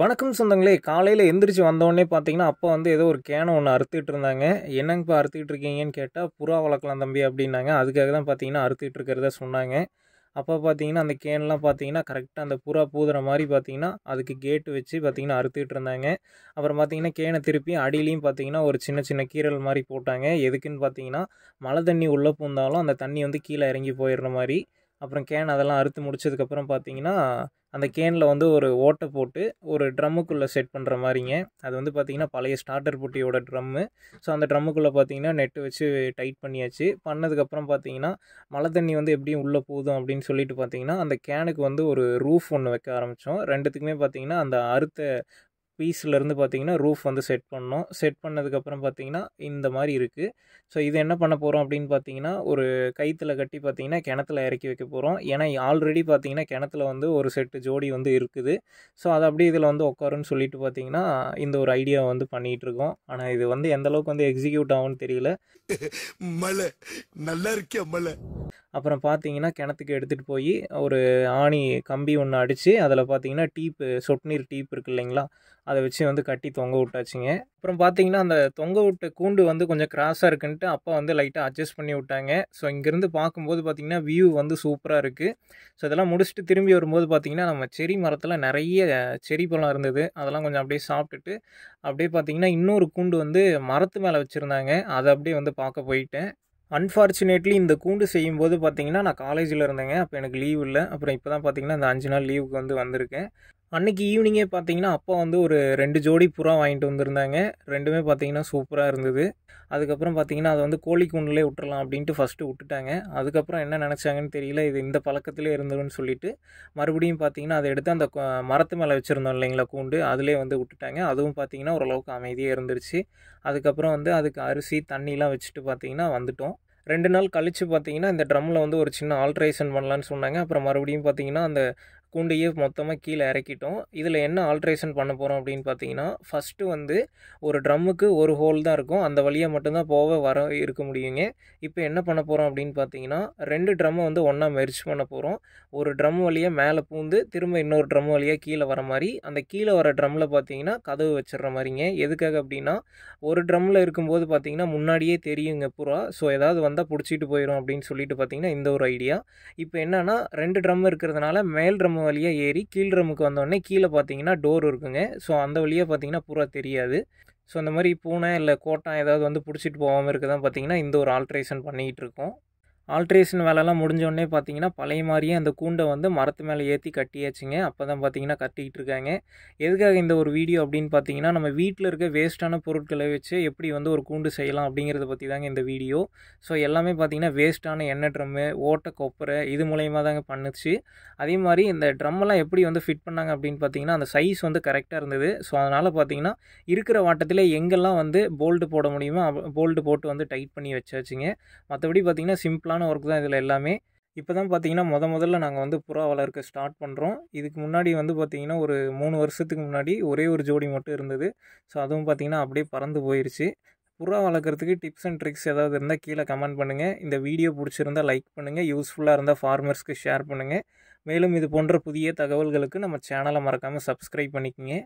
வணக்கம் சொந்தங்களே காலையில் எந்திரிச்சு வந்தோடனே பார்த்தீங்கன்னா அப்போ வந்து ஏதோ ஒரு கேனை ஒன்று அறுத்துட்டு இருந்தாங்க என்னங்கப்பா அறுத்துட்டு இருக்கீங்கன்னு கேட்டால் புறா வளர்க்கலாம் தம்பி அப்படின்னாங்க அதுக்காக தான் பார்த்தீங்கன்னா அறுத்துட்டு இருக்கிறத சொன்னாங்க அப்போ பார்த்தீங்கன்னா அந்த கேன்லாம் பார்த்தீங்கன்னா கரெக்டாக அந்த புறா பூதுற மாதிரி பார்த்தீங்கன்னா அதுக்கு கேட்டு வச்சு பார்த்தீங்கன்னா அறுத்துட்டு இருந்தாங்க அப்புறம் பார்த்தீங்கன்னா கேனை திருப்பி அடியிலையும் பார்த்தீங்கன்னா ஒரு சின்ன சின்ன கீரல் மாதிரி போட்டாங்க எதுக்குன்னு பார்த்தீங்கன்னா மழை தண்ணி உள்ளே பூந்தாலும் அந்த தண்ணி வந்து கீழே இறங்கி போயிடுற மாதிரி அப்புறம் கேன் அதெல்லாம் அறுத்து முடிச்சதுக்கப்புறம் பார்த்தீங்கன்னா அந்த கேனில் வந்து ஒரு ஓட்டை போட்டு ஒரு ட்ரம்முக்குள்ளே செட் பண்ணுற மாதிரிங்க அது வந்து பார்த்திங்கன்னா பழைய ஸ்டார்டர் பொட்டியோட ட்ரம்மு ஸோ அந்த ட்ரம்முக்குள்ளே பார்த்தீங்கன்னா நெட்டு வச்சு டைட் பண்ணியாச்சு பண்ணதுக்கப்புறம் பார்த்தீங்கன்னா மழை தண்ணி வந்து எப்படியும் உள்ளே போதும் அப்படின்னு சொல்லிட்டு பார்த்தீங்கன்னா அந்த கேனுக்கு வந்து ஒரு ரூஃப் ஒன்று வைக்க ஆரம்பித்தோம் ரெண்டுத்துக்குமே பார்த்திங்கன்னா அந்த அறுத்த பீஸ்லேருந்து பார்த்தீங்கன்னா ரூஃப் வந்து செட் பண்ணோம் செட் பண்ணதுக்கப்புறம் பார்த்தீங்கன்னா இந்த மாதிரி இருக்குது ஸோ இது என்ன பண்ண போகிறோம் அப்படின்னு பார்த்தீங்கன்னா ஒரு கைத்தில் கட்டி பார்த்தீங்கன்னா கிணத்துல இறக்கி வைக்க போகிறோம் ஏன்னா ஆல்ரெடி பார்த்தீங்கன்னா கிணத்துல வந்து ஒரு செட்டு ஜோடி வந்து இருக்குது ஸோ அதை அப்படியே இதில் வந்து உட்காருன்னு சொல்லிட்டு பார்த்தீங்கன்னா இந்த ஒரு ஐடியா வந்து பண்ணிகிட்டு இருக்கோம் ஆனால் இது வந்து எந்த அளவுக்கு வந்து எக்ஸிக்யூட் ஆகும்னு தெரியல மலை நல்லா இருக்கே மலை அப்புறம் பார்த்தீங்கன்னா கிணத்துக்கு எடுத்துகிட்டு போய் ஒரு ஆணி கம்பி ஒன்று அடித்து அதில் பார்த்தீங்கன்னா டீப்பு சொட்டுநீர் டீப் இருக்குது இல்லைங்களா அதை வச்சு வந்து கட்டி தொங்க விட்டாச்சுங்க அப்புறம் பார்த்தீங்கன்னா அந்த தொங்க விட்ட கூண்டு வந்து கொஞ்சம் கிராஸாக இருக்குன்ட்டு அப்பா வந்து லைட்டாக அட்ஜஸ்ட் பண்ணி விட்டாங்க ஸோ இங்கேருந்து பார்க்கும்போது பார்த்திங்கன்னா வியூ வந்து சூப்பராக இருக்குது ஸோ இதெல்லாம் முடிச்சுட்டு திரும்பி வரும்போது பார்த்திங்கன்னா நம்ம செரி மரத்தில் நிறைய செரி பழம் இருந்தது அதெல்லாம் கொஞ்சம் அப்படியே சாப்பிட்டுட்டு அப்படியே பார்த்திங்கன்னா இன்னொரு கூண்டு வந்து மரத்து மேலே வச்சுருந்தாங்க அதை அப்படியே வந்து பார்க்க போயிட்டேன் அன்ஃபார்ச்சுனேட்லி இந்த கூண்டு செய்யும்போது பார்த்தீங்கன்னா நான் காலேஜில் இருந்தேங்க அப்போ எனக்கு லீவ் இல்லை அப்புறம் இப்போ தான் பார்த்தீங்கன்னா இந்த அஞ்சு நாள் லீவுக்கு வந்து வந்திருக்கேன் அன்றைக்கி ஈவினிங்கே பார்த்தீங்கன்னா அப்பா வந்து ஒரு ரெண்டு ஜோடி புறா வாங்கிட்டு வந்திருந்தாங்க ரெண்டுமே பார்த்தீங்கன்னா சூப்பராக இருந்தது அதுக்கப்புறம் பார்த்தீங்கன்னா அதை வந்து கோழி கூண்டுலேயே விட்டுறலாம் அப்படின்ட்டு ஃபஸ்ட்டு விட்டுட்டாங்க அதுக்கப்புறம் என்ன நினச்சாங்கன்னு தெரியல இது இந்த பழக்கத்திலே இருந்ததுன்னு சொல்லிட்டு மறுபடியும் பார்த்தீங்கன்னா அதை எடுத்து அந்த மரத்து மேலே வச்சுருந்தோம் இல்லைங்களா கூண்டு அதிலே வந்து விட்டுட்டாங்க அதுவும் பார்த்தீங்கன்னா ஓரளவுக்கு அமைதியாக இருந்துருச்சு அதுக்கப்புறம் வந்து அதுக்கு அரிசி தண்ணிலாம் வச்சுட்டு பார்த்தீங்கன்னா வந்துட்டோம் ரெண்டு நாள் கழித்து பார்த்தீங்கன்னா இந்த ட்ரம்மில் வந்து ஒரு சின்ன ஆல்ட்ரேஷன் பண்ணலான்னு சொன்னாங்க அப்புறம் மறுபடியும் பார்த்தீங்கன்னா அந்த கூண்டையே மொத்தமாக கீழே இறக்கிட்டோம் இதில் என்ன ஆல்ட்ரேஷன் பண்ண போகிறோம் அப்படின்னு பார்த்தீங்கன்னா ஃபஸ்ட்டு வந்து ஒரு ட்ரம்முக்கு ஒரு ஹோல் தான் இருக்கும் அந்த வழியாக மட்டும்தான் போக வர இருக்க முடியுங்க இப்போ என்ன பண்ண போகிறோம் அப்படின்னு பார்த்தீங்கன்னா ரெண்டு ட்ரம்மை வந்து ஒன்றா மெர்ச் பண்ண போகிறோம் ஒரு ட்ரம் வழியாக மேலே பூந்து திரும்ப இன்னொரு ட்ரம் வழியாக கீழே வர மாதிரி அந்த கீழே வர ட்ரம்மில் பார்த்தீங்கன்னா கதவு வச்சிடுற மாதிரிங்க எதுக்காக அப்படின்னா ஒரு ட்ரம்மில் இருக்கும்போது பார்த்தீங்கன்னா முன்னாடியே தெரியுங்க பூரா ஸோ ஏதாவது வந்தால் பிடிச்சிட்டு போயிடும் அப்படின்னு சொல்லிட்டு பார்த்தீங்கன்னா இந்த ஒரு ஐடியா இப்போ என்னென்னா ரெண்டு ட்ரம் இருக்கிறதுனால மேல் ட்ரம் வழியாக ஏறி கீழ் ரூமுக்கு வந்தோடனே கீழே பார்த்தீங்கன்னா டோர் இருக்குங்க ஸோ அந்த வழியாக பார்த்தீங்கன்னா பூரா தெரியாது ஸோ அந்த மாதிரி பூனை இல்லை கோட்டம் ஏதாவது வந்து பிடிச்சிட்டு போகாமல் இருக்க தான் பார்த்தீங்கன்னா இந்த ஒரு ஆல்ட்ரேஷன் பண்ணிக்கிட்டு இருக்கோம் ஆல்ட்ரேஷன் வேலைலாம் முடிஞ்சோடனே பார்த்தீங்கன்னா பழைய மாதிரியே அந்த கூண்டை வந்து மரத்து மேலே ஏற்றி கட்டியாச்சுங்க அப்போ தான் பார்த்தீங்கன்னா கட்டிக்கிட்டு இருக்காங்க எதுக்காக இந்த ஒரு வீடியோ அப்படின்னு பார்த்தீங்கன்னா நம்ம வீட்டில் இருக்க வேஸ்ட்டான பொருட்களை வச்சு எப்படி வந்து ஒரு கூண்டு செய்யலாம் அப்படிங்கிறத பற்றி தாங்க இந்த வீடியோ ஸோ எல்லாமே பார்த்தீங்கன்னா வேஸ்ட்டான எண்ணெய் ட்ரம்மு ஓட்டை கொப்பரை இது மூலயமா தாங்க பண்ணுச்சு அதே மாதிரி இந்த ட்ரம்மெல்லாம் எப்படி வந்து ஃபிட் பண்ணாங்க அப்படின்னு பார்த்தீங்கன்னா அந்த சைஸ் வந்து கரெக்டாக இருந்தது ஸோ அதனால் பார்த்தீங்கன்னா இருக்கிற வாட்டத்தில் எங்கெல்லாம் வந்து போல்டு போட முடியுமோ போல்டு போட்டு வந்து டைட் பண்ணி வச்சாச்சுங்க மற்றபடி பார்த்தீங்கன்னா சிம்பிளாக சிம்பிளான ஒர்க் தான் இதில் எல்லாமே இப்போ தான் பார்த்தீங்கன்னா முத முதல்ல நாங்கள் வந்து புறா வளர்க்க ஸ்டார்ட் பண்ணுறோம் இதுக்கு முன்னாடி வந்து பார்த்தீங்கன்னா ஒரு மூணு வருஷத்துக்கு முன்னாடி ஒரே ஒரு ஜோடி மட்டும் இருந்தது ஸோ அதுவும் பார்த்திங்கன்னா அப்படியே பறந்து போயிடுச்சு புறா வளர்க்குறதுக்கு டிப்ஸ் அண்ட் ட்ரிக்ஸ் ஏதாவது இருந்தால் கீழே கமெண்ட் பண்ணுங்கள் இந்த வீடியோ பிடிச்சிருந்தால் லைக் பண்ணுங்கள் யூஸ்ஃபுல்லாக இருந்தால் ஃபார்மர்ஸ்க்கு ஷேர் பண்ணுங்கள் மேலும் இது போன்ற புதிய தகவல்களுக்கு நம்ம சேனலை மறக்காமல் சப்ஸ்கிரைப் பண்ணிக்கோங்க